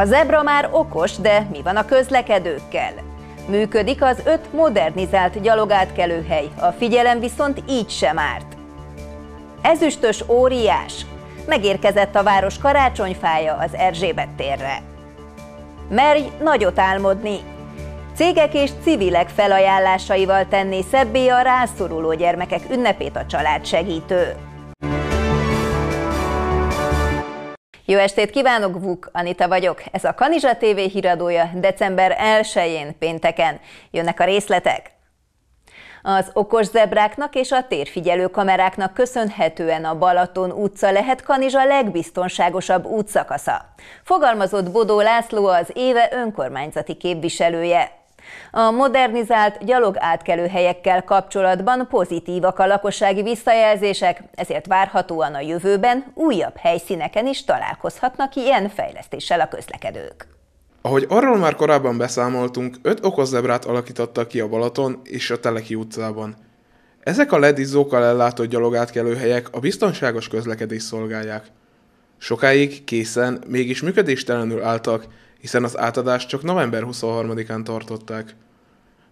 A zebra már okos, de mi van a közlekedőkkel? Működik az öt modernizált gyalogátkelőhely, a figyelem viszont így sem árt. Ezüstös óriás, megérkezett a város karácsonyfája az Erzsébet térre. Merj nagyot álmodni! Cégek és civilek felajánlásaival tenné szebbé a rászoruló gyermekek ünnepét a család segítő. Jó estét kívánok, Vuk, Anita vagyok. Ez a Kanizsa TV híradója december 1-én pénteken. Jönnek a részletek. Az okos zebráknak és a térfigyelő kameráknak köszönhetően a Balaton utca lehet Kanizsa legbiztonságosabb útszakasza. Fogalmazott Bodó László az éve önkormányzati képviselője. A modernizált gyalog átkelő helyekkel kapcsolatban pozitívak a lakossági visszajelzések, ezért várhatóan a jövőben újabb helyszíneken is találkozhatnak ilyen fejlesztéssel a közlekedők. Ahogy arról már korábban beszámoltunk, öt okozzebrát alakítottak ki a Balaton és a Teleki utcában. Ezek a ledizzókkal ellátott gyalogátkelőhelyek a biztonságos közlekedést szolgálják. Sokáig készen, mégis működéstelenül álltak, hiszen az átadást csak november 23-án tartották.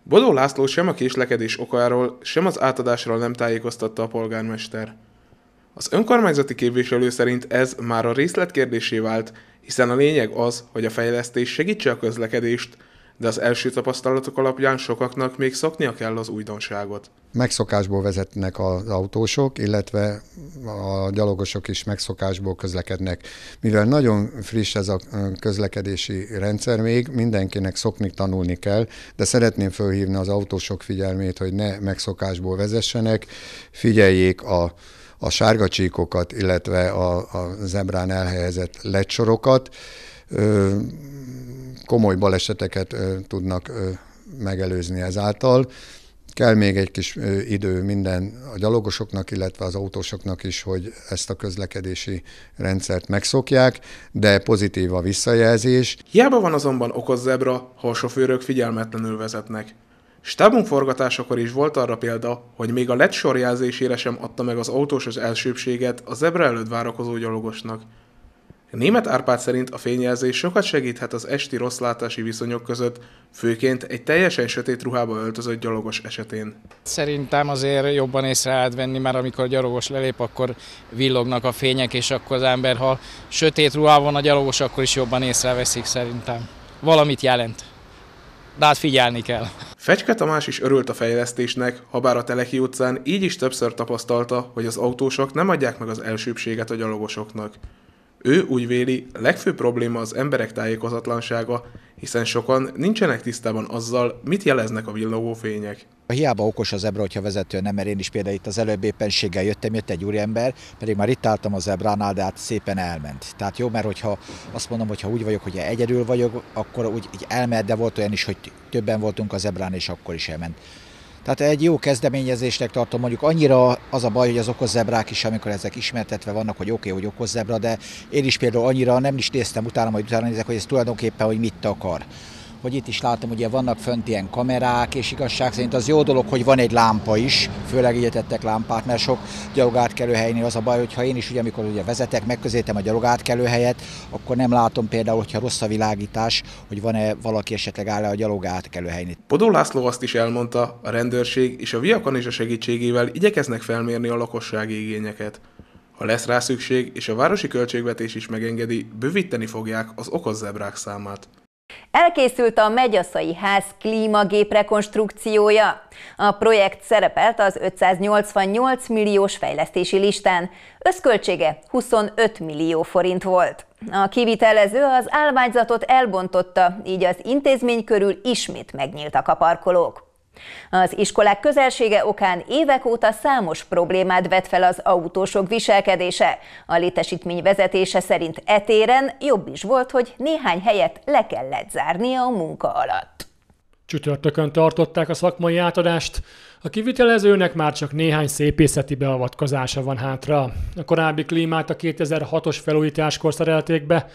Bodó László sem a késlekedés okáról, sem az átadásról nem tájékoztatta a polgármester. Az önkormányzati képviselő szerint ez már a részletkérdésé vált, hiszen a lényeg az, hogy a fejlesztés segítse a közlekedést, de az első tapasztalatok alapján sokaknak még szoknia kell az újdonságot. Megszokásból vezetnek az autósok, illetve a gyalogosok is megszokásból közlekednek. Mivel nagyon friss ez a közlekedési rendszer még, mindenkinek szokni, tanulni kell, de szeretném felhívni az autósok figyelmét, hogy ne megszokásból vezessenek, figyeljék a a sárga csíkokat, illetve a, a zebrán elhelyezett lecsorokat, komoly baleseteket tudnak megelőzni ezáltal. Kell még egy kis idő minden a gyalogosoknak, illetve az autósoknak is, hogy ezt a közlekedési rendszert megszokják, de pozitív a visszajelzés. Hiába van azonban okoz zebra, ha a sofőrök figyelmetlenül vezetnek. Stábunk forgatásakor is volt arra példa, hogy még a lett sorjelzésére sem adta meg az autós az elsőbséget a zebra előtt várakozó gyalogosnak. Német Árpád szerint a fényjelzés sokat segíthet az esti rossz látási viszonyok között, főként egy teljesen sötét ruhába öltözött gyalogos esetén. Szerintem azért jobban észre lehet venni, mert amikor a gyalogos lelép, akkor villognak a fények, és akkor az ember, ha sötét ruhában a gyalogos, akkor is jobban észreveszik szerintem. Valamit jelent de hát figyelni kell. Fecske Tamás is örült a fejlesztésnek, habár a Teleki utcán így is többször tapasztalta, hogy az autósok nem adják meg az elsőbséget a gyalogosoknak. Ő úgy véli, legfőbb probléma az emberek tájékozatlansága, hiszen sokan nincsenek tisztában azzal, mit jeleznek a villogó fények. A hiába okos az ebra, hogyha vezető nem, mert én is például itt az előbb éppenséggel jöttem, jött egy úriember, pedig már itt álltam az ebránál, de hát szépen elment. Tehát jó, mert hogyha azt mondom, hogy ha úgy vagyok, hogy egyedül vagyok, akkor úgy így de volt olyan is, hogy többen voltunk az ebrán, és akkor is elment. Tehát egy jó kezdeményezésnek tartom, mondjuk annyira az a baj, hogy az okozzebrák is, amikor ezek ismertetve vannak, hogy oké, okay, hogy okozzebra, de én is például annyira nem is néztem utána, majd utána nézek, hogy ez tulajdonképpen, hogy mit akar hogy itt is látom, hogy vannak fönt ilyen kamerák, és igazság szerint az jó dolog, hogy van egy lámpa is, főleg tettek lámpát, mert sok helyén az a baj, hogyha én is ugye, amikor ugye vezetek, megközelítem a gyalogátkelőhelyet, akkor nem látom például, hogyha rossz a világítás, hogy van-e valaki esetleg áll -e a helyén. Podó László azt is elmondta, a rendőrség és a viakon is a segítségével igyekeznek felmérni a lakossági igényeket. Ha lesz rá szükség, és a városi költségvetés is megengedi, bővíteni fogják az okozzebrák számát. Elkészült a Megyaszai Ház klímagép rekonstrukciója. A projekt szerepelt az 588 milliós fejlesztési listán. Összköltsége 25 millió forint volt. A kivitelező az állványzatot elbontotta, így az intézmény körül ismét megnyíltak a parkolók. Az iskolák közelsége okán évek óta számos problémát vet fel az autósok viselkedése. A létesítmény vezetése szerint etéren jobb is volt, hogy néhány helyet le kellett zárnia a munka alatt. Csütörtökön tartották a szakmai átadást. A kivitelezőnek már csak néhány szépészeti beavatkozása van hátra. A korábbi klímát a 2006-os felújításkor szerelték be,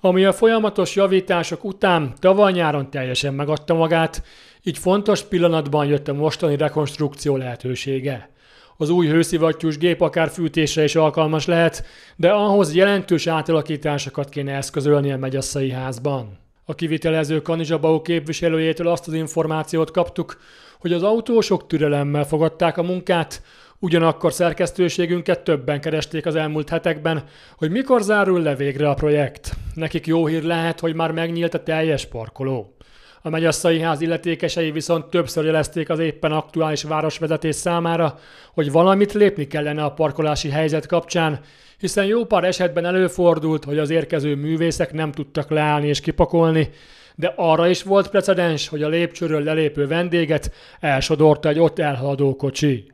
ami a folyamatos javítások után tavaly nyáron teljesen megadta magát, így fontos pillanatban jött a mostani rekonstrukció lehetősége. Az új hőszivattyús gép akár fűtésre is alkalmas lehet, de ahhoz jelentős átalakításokat kéne eszközölni a megyasszai házban. A kivitelező Kanizsabau képviselőjétől azt az információt kaptuk, hogy az autósok türelemmel fogadták a munkát, Ugyanakkor szerkesztőségünket többen keresték az elmúlt hetekben, hogy mikor zárul le végre a projekt. Nekik jó hír lehet, hogy már megnyílt a teljes parkoló. A megyasszai ház illetékesei viszont többször jelezték az éppen aktuális városvezetés számára, hogy valamit lépni kellene a parkolási helyzet kapcsán, hiszen jó pár esetben előfordult, hogy az érkező művészek nem tudtak leállni és kipakolni, de arra is volt precedens, hogy a lépcsőről lelépő vendéget elsodorta egy ott elhaladó kocsi.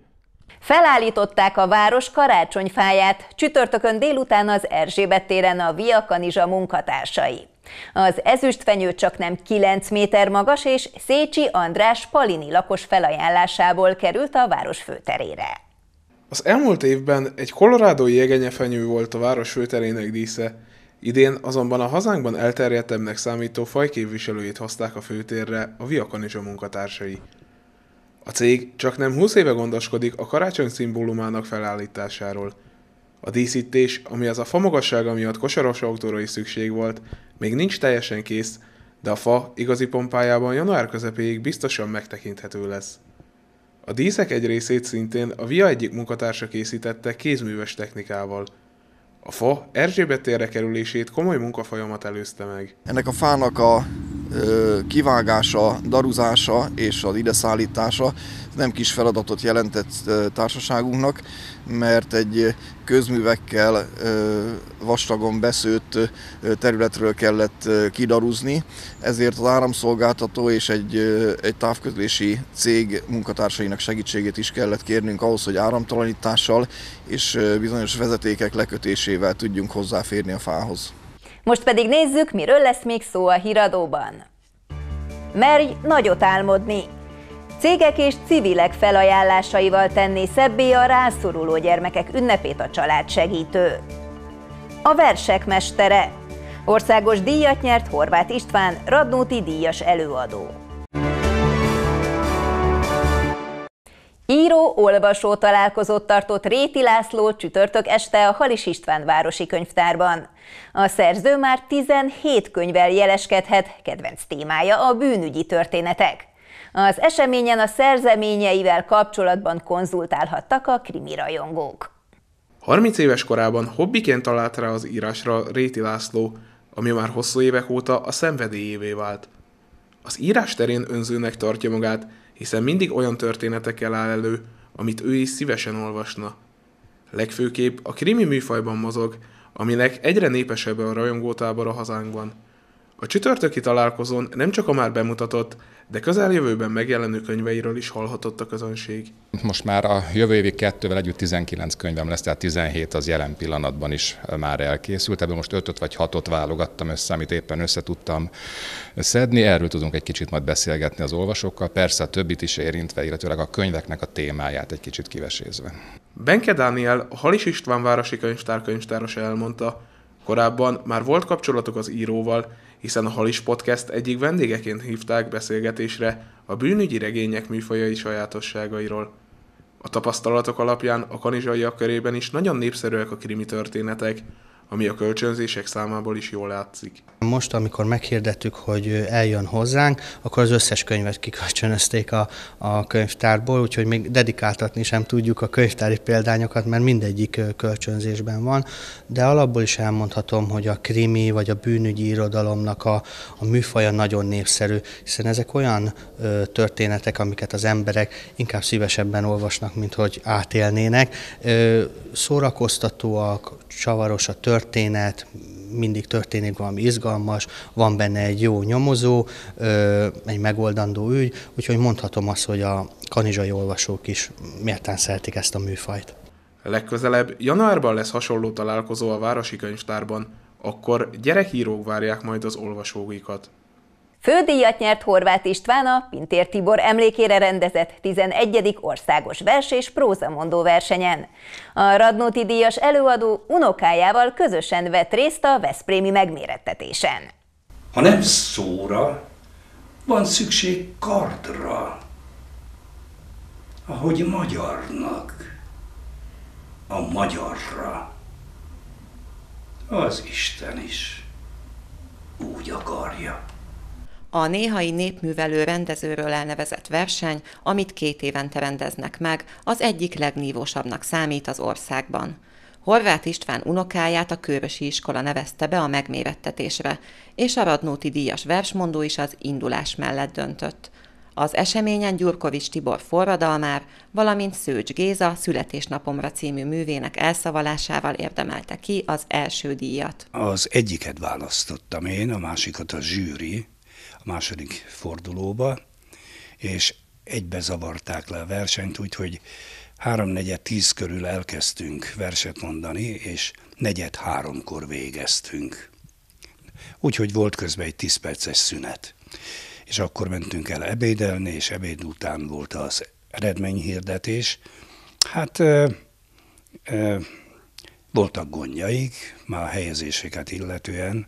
Felállították a város karácsonyfáját, csütörtökön délután az Erzsébet téren a Via Kanizsa munkatársai. Az ezüstfenyő csak nem 9 méter magas, és Szécsi András Palini lakos felajánlásából került a város főterére. Az elmúlt évben egy kolorádói jegenyefenyő volt a város főterének dísze, idén azonban a hazánkban elterjedtebbnek számító fajképviselőjét hozták a főtérre a Viakanizsa munkatársai. A cég csak nem 20 éve gondoskodik a karácsony szimbólumának felállításáról. A díszítés, ami az a fa magassága miatt kosaros autóra is szükség volt, még nincs teljesen kész, de a fa igazi pompájában január közepéig biztosan megtekinthető lesz. A díszek egy részét szintén a VIA egyik munkatársa készítette kézműves technikával. A fa Erzsébet térre kerülését komoly munkafolyamat előzte meg. Ennek a fának a kivágása, daruzása és az ide szállítása nem kis feladatot jelentett társaságunknak, mert egy közművekkel vastagon beszőtt területről kellett kidaruzni, ezért az áramszolgáltató és egy, egy távközlési cég munkatársainak segítségét is kellett kérnünk ahhoz, hogy áramtalanítással és bizonyos vezetékek lekötésével tudjunk hozzáférni a fához. Most pedig nézzük, miről lesz még szó a híradóban. Merj nagyot álmodni! Cégek és civilek felajánlásaival tenné szebbé a rászoruló gyermekek ünnepét a család segítő. A versek mestere. Országos díjat nyert Horváth István, Radnóti díjas előadó. Író-olvasó találkozót tartott Réti László csütörtök este a Halis István városi könyvtárban. A szerző már 17 könyvel jeleskedhet, kedvenc témája a bűnügyi történetek. Az eseményen a szerzeményeivel kapcsolatban konzultálhattak a krimi rajongók. 30 éves korában hobbiként talált rá az írásra Réti László, ami már hosszú évek óta a szenvedélyévé vált. Az írás terén önzőnek tartja magát, hiszen mindig olyan történetekkel áll elő, amit ő is szívesen olvasna. Legfőképp a krimi műfajban mozog, aminek egyre népesebb a rajongótábor a hazánkban – a csütörtöki találkozón nem csak a már bemutatott, de közeljövőben megjelenő könyveiről is hallhatott a közönség. Most már a jövő évi kettővel együtt 19 könyvem lesz, tehát 17 az jelen pillanatban is már elkészült. Ebből most 5 vagy 6-ot válogattam össze, amit éppen össze tudtam szedni. Erről tudunk egy kicsit majd beszélgetni az olvasókkal, persze a többit is érintve, illetőleg a könyveknek a témáját egy kicsit kivesézve. Benke Dániel, a Halis István városi könyvtár könyvtárosa elmondta, korábban már volt kapcsolatuk az íróval, hiszen a Halis Podcast egyik vendégeként hívták beszélgetésre a bűnügyi regények műfajai sajátosságairól. A tapasztalatok alapján a kanizsaiak körében is nagyon népszerűek a krimi történetek, ami a kölcsönzések számából is jól látszik. Most, amikor meghirdettük, hogy eljön hozzánk, akkor az összes könyvet kikölcsönözték a, a könyvtárból, úgyhogy még dedikáltatni sem tudjuk a könyvtári példányokat, mert mindegyik kölcsönzésben van, de alapból is elmondhatom, hogy a krimi vagy a bűnügyi irodalomnak a, a műfaja nagyon népszerű, hiszen ezek olyan ö, történetek, amiket az emberek inkább szívesebben olvasnak, mint hogy átélnének. Ö, szórakoztatóak, csavaros a történet, mindig történik valami izgalmas, van benne egy jó nyomozó, egy megoldandó ügy, úgyhogy mondhatom azt, hogy a kanizsai olvasók is méltán szeretik ezt a műfajt. Legközelebb januárban lesz hasonló találkozó a Városi Könyvtárban, akkor gyerekírók várják majd az olvasóikat. Fődíjat nyert Horváth István a Pintér Tibor emlékére rendezett 11. országos vers és prózamondó versenyen. A Radnóti díjas előadó unokájával közösen vett részt a Veszprémi megmérettetésen. Ha nem szóra, van szükség kardra, ahogy magyarnak, a magyarra. Az Isten is úgy akarja a néhai népművelő rendezőről elnevezett verseny, amit két évente rendeznek meg, az egyik legnívósabbnak számít az országban. Horváth István unokáját a Kőrösi iskola nevezte be a megmérettetésre, és a Radnóti díjas versmondó is az indulás mellett döntött. Az eseményen Gyurkovics Tibor forradalmár, valamint Szőcs Géza születésnapomra című művének elszavalásával érdemelte ki az első díjat. Az egyiket választottam én, a másikat a zsűri, a második fordulóba, és egybe zavarták le a versenyt, úgyhogy háromnegyed tíz körül elkezdtünk verset mondani, és negyed háromkor végeztünk. Úgyhogy volt közben egy tíz perces szünet. És akkor mentünk el ebédelni, és ebéd után volt az eredményhirdetés. Hát ö, ö, voltak gondjaik, már a helyezéseket illetően,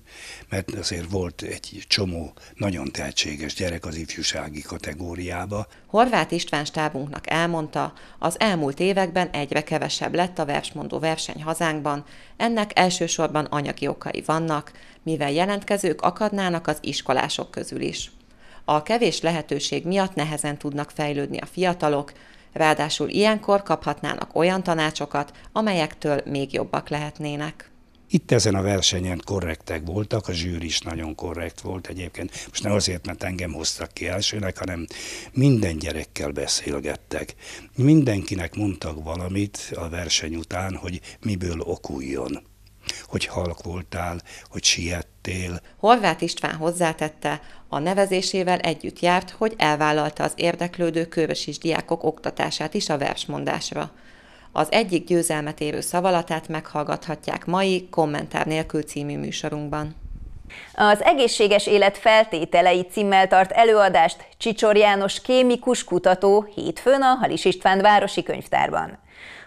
mert azért volt egy csomó nagyon tehetséges gyerek az ifjúsági kategóriába. Horváth István stábunknak elmondta, az elmúlt években egyre kevesebb lett a versmondó verseny hazánkban, ennek elsősorban anyagi okai vannak, mivel jelentkezők akadnának az iskolások közül is. A kevés lehetőség miatt nehezen tudnak fejlődni a fiatalok, Ráadásul ilyenkor kaphatnának olyan tanácsokat, amelyektől még jobbak lehetnének. Itt ezen a versenyen korrektek voltak, a zsűri is nagyon korrekt volt egyébként. Most nem azért, mert engem hoztak ki elsőnek, hanem minden gyerekkel beszélgettek. Mindenkinek mondtak valamit a verseny után, hogy miből okuljon hogy halk voltál, hogy siettél. Horváth István hozzátette, a nevezésével együtt járt, hogy elvállalta az érdeklődő kővesis diákok oktatását is a versmondásra. Az egyik győzelmet érő szavalatát meghallgathatják mai Kommentár nélkül című műsorunkban. Az Egészséges élet feltételei címmel tart előadást Csicsor János kémikus kutató hétfőn a Halis István Városi Könyvtárban.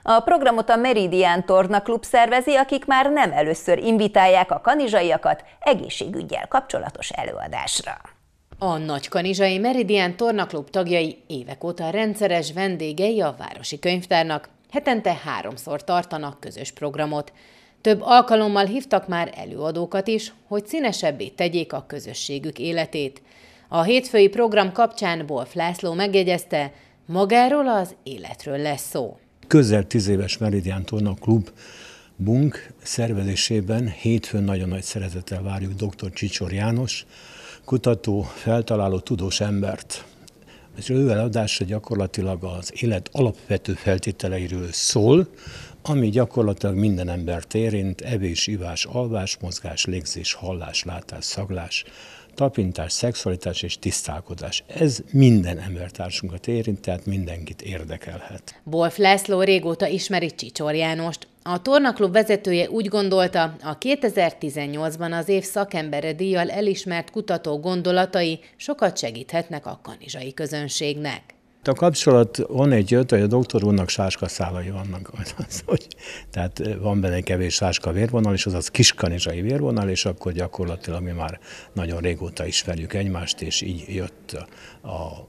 A programot a Meridian Torna Klub szervezi, akik már nem először invitálják a kanizsaiakat egészségügyel kapcsolatos előadásra. A Nagykanizsai Meridian Klub tagjai évek óta rendszeres vendégei a Városi Könyvtárnak, hetente háromszor tartanak közös programot. Több alkalommal hívtak már előadókat is, hogy színesebbé tegyék a közösségük életét. A hétfői program kapcsán Bolf László megjegyezte, magáról az életről lesz szó közel tíz éves Meridian Torna Klub Bunk szervezésében hétfőn nagyon nagy szeretettel várjuk dr. Csicsor János, kutató, feltaláló, tudós embert. És ővel adása gyakorlatilag az élet alapvető feltételeiről szól, ami gyakorlatilag minden embert érint, evés, ivás, alvás, mozgás, légzés, hallás, látás, szaglás, tapintás, szexualitás és tisztálkodás. Ez minden embertársunkat érint, tehát mindenkit érdekelhet. Wolf László régóta ismeri Csicsor Jánost. A tornaklub vezetője úgy gondolta, a 2018-ban az év szakembere díjjal elismert kutató gondolatai sokat segíthetnek a kanizsai közönségnek a kapcsolat egy jött, hogy a doktor úrnak sáska szálai vannak. Az, hogy, tehát van benne kevés sáska vérvonal, és az az kiskanizsai vérvonal, és akkor gyakorlatilag mi már nagyon régóta ismerjük egymást, és így jött a, a,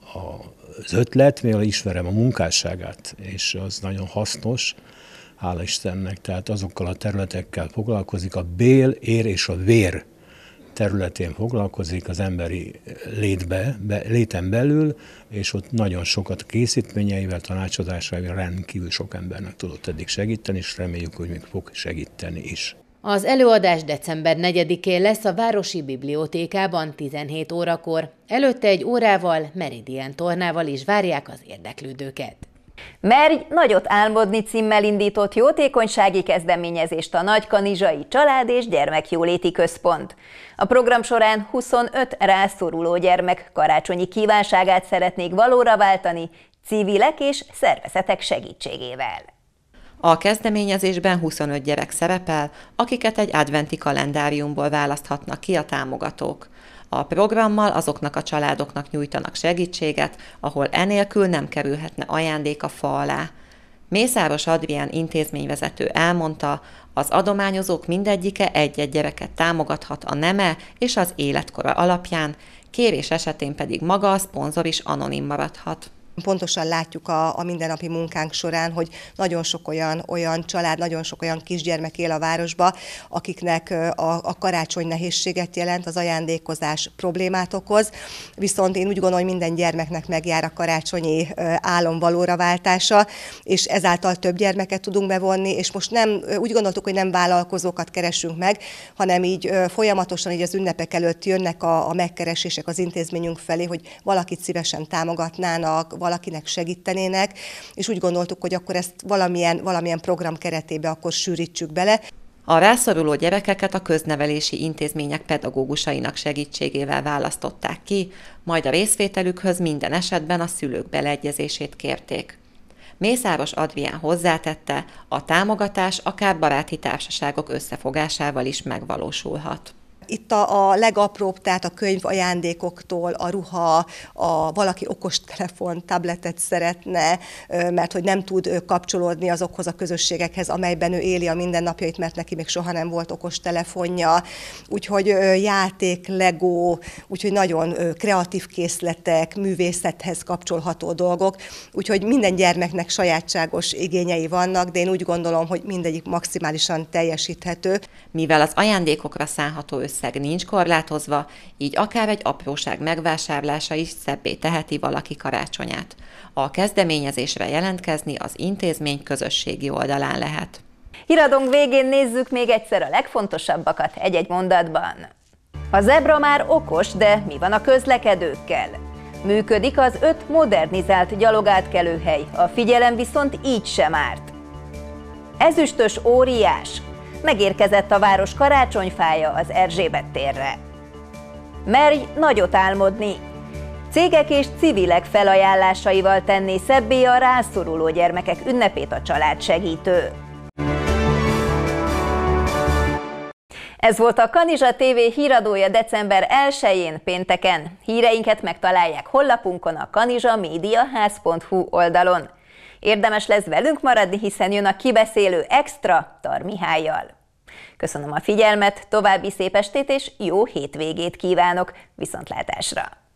az ötlet, mivel ismerem a munkásságát, és az nagyon hasznos, hála Istennek, tehát azokkal a területekkel foglalkozik, a bél, ér és a vér területén foglalkozik az emberi létbe, be, léten belül, és ott nagyon sokat készítményeivel, tanácsadásával rendkívül sok embernek tudott eddig segíteni, és reméljük, hogy még fog segíteni is. Az előadás december 4-én lesz a Városi Bibliotékában 17 órakor. Előtte egy órával Meridian tornával is várják az érdeklődőket. Merj nagyot álmodni címmel indított jótékonysági kezdeményezést a Nagykanizsai Család és Gyermekjóléti Központ. A program során 25 rászoruló gyermek karácsonyi kívánságát szeretnék valóra váltani civilek és szervezetek segítségével. A kezdeményezésben 25 gyerek szerepel, akiket egy adventi kalendáriumból választhatnak ki a támogatók. A programmal azoknak a családoknak nyújtanak segítséget, ahol enélkül nem kerülhetne ajándék a fa alá. Mészáros Adrián intézményvezető elmondta, az adományozók mindegyike egy-egy gyereket támogathat a neme és az életkora alapján, kérés esetén pedig maga a szponzor is anonim maradhat. Pontosan látjuk a, a mindennapi munkánk során, hogy nagyon sok olyan, olyan család, nagyon sok olyan kisgyermek él a városba, akiknek a, a karácsony nehézséget jelent, az ajándékozás problémát okoz, viszont én úgy gondolom, hogy minden gyermeknek megjár a karácsonyi álom valóra váltása, és ezáltal több gyermeket tudunk bevonni, és most nem úgy gondoltuk, hogy nem vállalkozókat keresünk meg, hanem így folyamatosan így az ünnepek előtt jönnek a, a megkeresések az intézményünk felé, hogy valakit szívesen támogatnának, valakinek segítenének, és úgy gondoltuk, hogy akkor ezt valamilyen, valamilyen program keretébe akkor sűrítsük bele. A rászoruló gyerekeket a köznevelési intézmények pedagógusainak segítségével választották ki, majd a részvételükhöz minden esetben a szülők beleegyezését kérték. Mészáros Adrián hozzátette, a támogatás akár baráti társaságok összefogásával is megvalósulhat. Itt a, a legapróbb, tehát a könyv ajándékoktól, a ruha, a valaki okostelefon, tabletet szeretne, mert hogy nem tud kapcsolódni azokhoz a közösségekhez, amelyben ő éli a mindennapjait, mert neki még soha nem volt okostelefonja. Úgyhogy játék, legó, úgyhogy nagyon kreatív készletek, művészethez kapcsolható dolgok. Úgyhogy minden gyermeknek sajátságos igényei vannak, de én úgy gondolom, hogy mindegyik maximálisan teljesíthető. Mivel az ajándékokra szállható össze összeg nincs korlátozva, így akár egy apróság megvásárlása is szebbé teheti valaki karácsonyát. A kezdeményezésre jelentkezni az intézmény közösségi oldalán lehet. Híradónk végén nézzük még egyszer a legfontosabbakat egy-egy mondatban. A zebra már okos, de mi van a közlekedőkkel? Működik az öt modernizált gyalogátkelőhely, a figyelem viszont így sem árt. Ezüstös óriás, Megérkezett a város karácsonyfája az Erzsébet térre. Merj nagyot álmodni! Cégek és civilek felajánlásaival tenné szebbé a rászoruló gyermekek ünnepét a család segítő. Ez volt a Kanizsa TV híradója december 1-én pénteken. Híreinket megtalálják hollapunkon a kanizsamediaház.hu oldalon. Érdemes lesz velünk maradni, hiszen jön a kibeszélő extra Tar Mihályjal. Köszönöm a figyelmet, további szép estét és jó hétvégét kívánok, viszontlátásra!